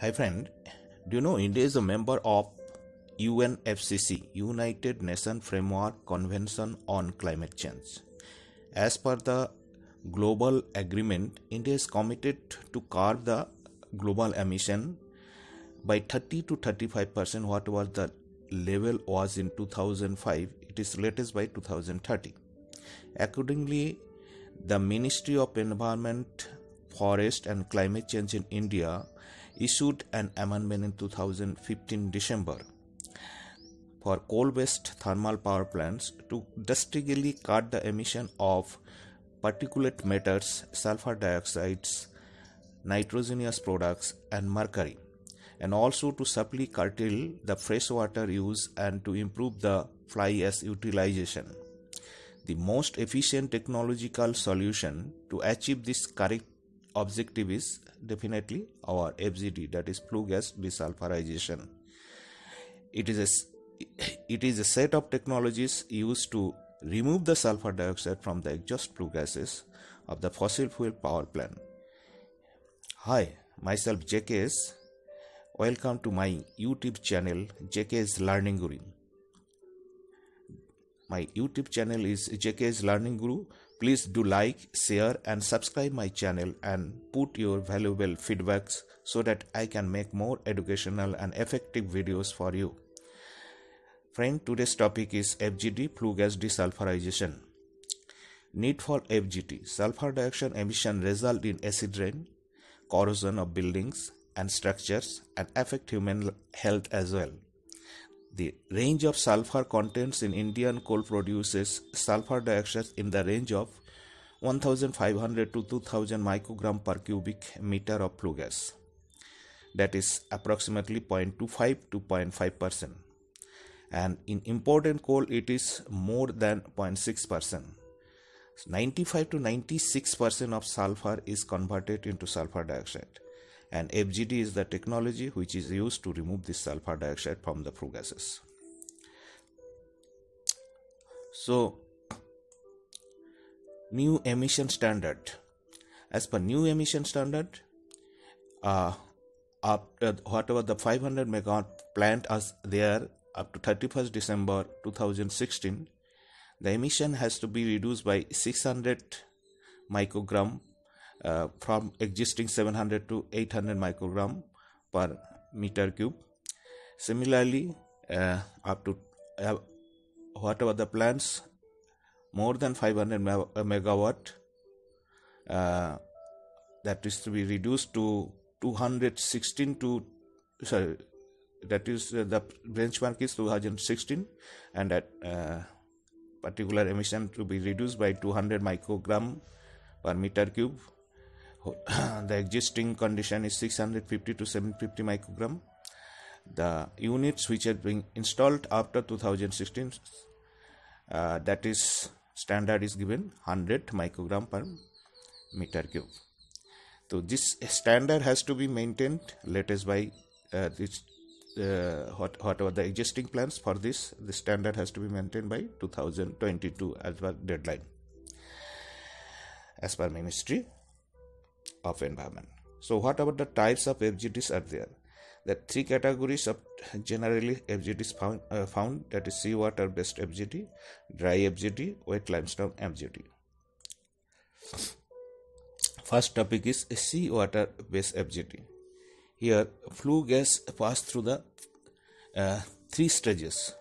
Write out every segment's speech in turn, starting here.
Hi friend, do you know India is a member of UNFCCC United Nations Framework Convention on Climate Change. As per the global agreement, India is committed to curb the global emission by 30 to 35 percent, what was the level was in 2005. It is latest by 2030. Accordingly, the Ministry of Environment, Forest and Climate Change in India issued an amendment in 2015 December for coal-based thermal power plants to drastically cut the emission of particulate matters, sulfur dioxides, nitrogenous products, and mercury, and also to subtly curtail the freshwater use and to improve the fly ash utilization. The most efficient technological solution to achieve this correct objective is definitely our FGD that is flue gas desulfurization. It is a it is a set of technologies used to remove the sulfur dioxide from the exhaust flue gases of the fossil fuel power plant. Hi, myself JKS. Welcome to my YouTube channel JKS Learning Guru. My YouTube channel is JKS Learning Guru Please do like, share, and subscribe my channel and put your valuable feedbacks so that I can make more educational and effective videos for you. Friend, today's topic is FGD flue gas desulfurization. Need for FGD sulfur dioxide emission result in acid rain, corrosion of buildings and structures and affect human health as well. The range of sulfur contents in Indian coal produces sulfur dioxide in the range of 1500 to 2000 microgram per cubic meter of flue gas. That is approximately 0.25 to 0.5 percent. And in imported coal, it is more than 0.6 percent. 95 to 96 percent of sulfur is converted into sulfur dioxide and FGD is the technology which is used to remove this sulfur dioxide from the flue gases. So, new emission standard. As per new emission standard, uh, after uh, whatever the 500 megawatt plant is there up to 31st December 2016, the emission has to be reduced by 600 microgram uh, from existing 700 to 800 microgram per meter cube. Similarly, uh, up to uh, whatever the plants, more than 500 uh, megawatt, uh, that is to be reduced to 216 to sorry, that is uh, the benchmark is 2016, and that uh, particular emission to be reduced by 200 microgram per meter cube the existing condition is 650 to 750 microgram the units which have been installed after 2016 uh, that is standard is given 100 microgram per meter cube so this standard has to be maintained latest by uh, this uh, what whatever the existing plans for this the standard has to be maintained by 2022 as per deadline as per ministry of environment. So, what about the types of FGDs are there? The three categories of generally FGDs found, uh, found that is seawater based FGD, dry FGD, wet limestone FGD. First topic is seawater based FGD. Here, flue gas pass through the uh, three stages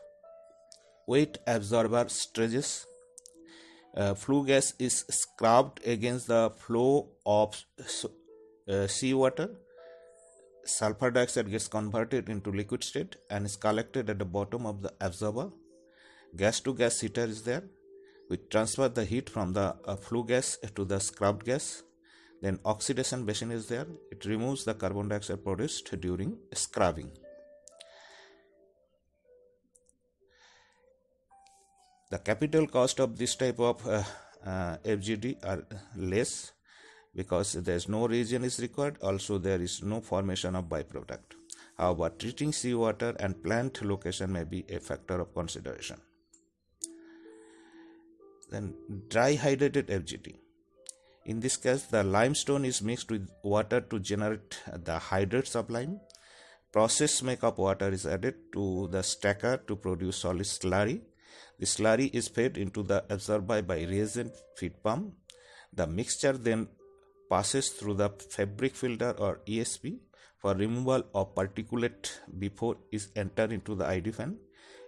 weight absorber stages uh, flue gas is scrubbed against the flow of uh, seawater sulfur dioxide gets converted into liquid state and is collected at the bottom of the absorber gas to gas heater is there we transfer the heat from the uh, flue gas to the scrubbed gas then oxidation basin is there it removes the carbon dioxide produced during scrubbing the capital cost of this type of uh, uh, FGD are less because there is no region is required also there is no formation of byproduct however treating seawater and plant location may be a factor of consideration then dry hydrated FGD in this case the limestone is mixed with water to generate the hydrates of lime process makeup water is added to the stacker to produce solid slurry the slurry is fed into the absorber by reagent feed pump. The mixture then passes through the fabric filter or ESP for removal of particulate before is entered into the ID fan.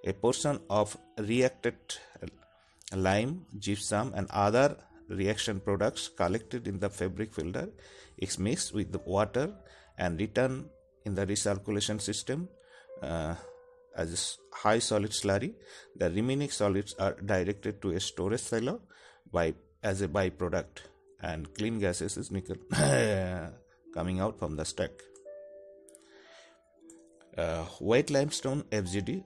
A portion of reacted lime, gypsum and other reaction products collected in the fabric filter is mixed with the water and returned in the recirculation system. Uh, as high solid slurry. The remaining solids are directed to a storage silo by as a byproduct, and clean gases is nickel coming out from the stack. Uh, white limestone FGD,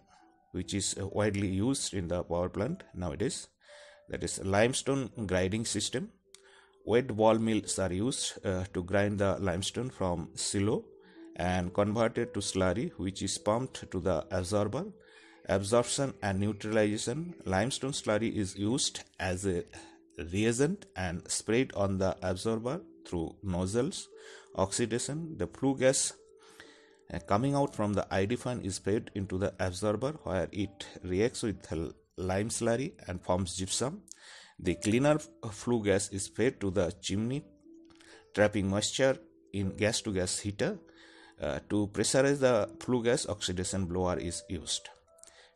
which is uh, widely used in the power plant nowadays, that is limestone grinding system. Wet ball mills are used uh, to grind the limestone from silo and converted to slurry which is pumped to the absorber absorption and neutralization limestone slurry is used as a reagent and sprayed on the absorber through nozzles oxidation the flue gas uh, coming out from the ID fan is sprayed into the absorber where it reacts with lime slurry and forms gypsum. The cleaner flue gas is sprayed to the chimney, trapping moisture in gas to gas heater. Uh, to pressurize the flue gas oxidation blower is used.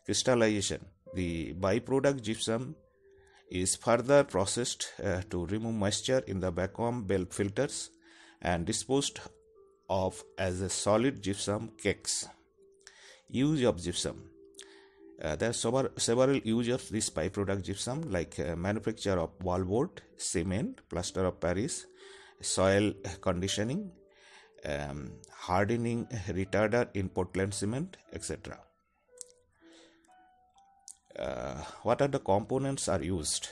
Crystallization The byproduct gypsum is further processed uh, to remove moisture in the vacuum belt filters and disposed of as a solid gypsum cakes. Use of gypsum uh, there are several uses of this byproduct gypsum like uh, manufacture of wallboard, cement, plaster of Paris, soil conditioning, um, hardening retarder in Portland cement, etc. Uh, what are the components are used?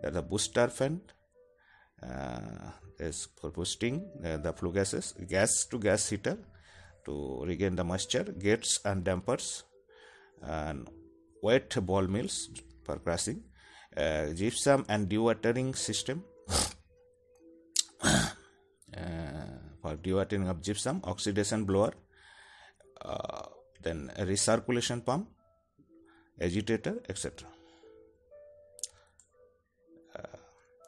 There's a booster fan. Uh, is for boosting uh, the flue gases, gas to gas heater to regain the moisture, gates and dampers, and wet ball mills for crushing, uh, gypsum and dewatering system. or dewattering of gypsum, oxidation blower, uh, then recirculation pump, agitator, etc. Uh,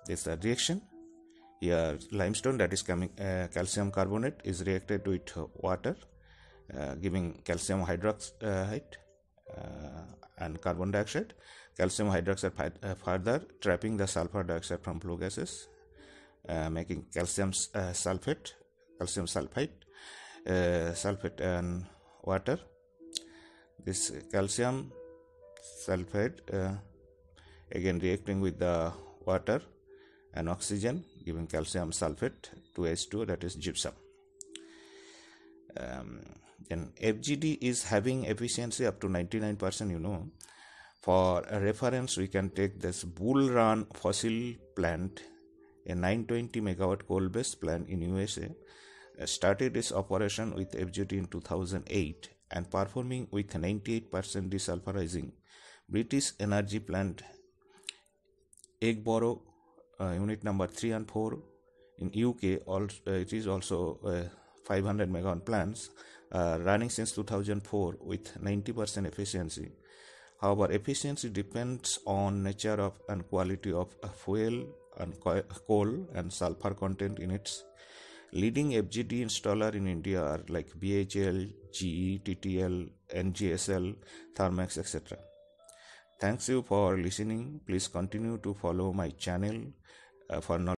this is the reaction. Here, limestone that is coming, uh, calcium carbonate is reacted with uh, water, uh, giving calcium hydroxide uh, and carbon dioxide. Calcium hydroxide further trapping the sulfur dioxide from flue gases, making calcium sulfate calcium sulfate uh, sulfate and water this calcium sulfate uh, again reacting with the water and oxygen giving calcium sulfate 2H2 that is gypsum um, and FGD is having efficiency up to 99% you know for reference we can take this bull run fossil plant a 920 megawatt coal based plant in USA started its operation with FGD in 2008 and performing with 98% desulfurizing, British Energy Plant Eggborough uh, unit number 3 and 4 in UK also, uh, it is also uh, 500 megawatt plants uh, running since 2004 with 90% efficiency however efficiency depends on nature of and quality of uh, fuel and coal and sulfur content in its Leading FGD installer in India are like BHL, GE, TTL, NGSL, Thermax, etc. Thanks you for listening. Please continue to follow my channel uh, for knowledge.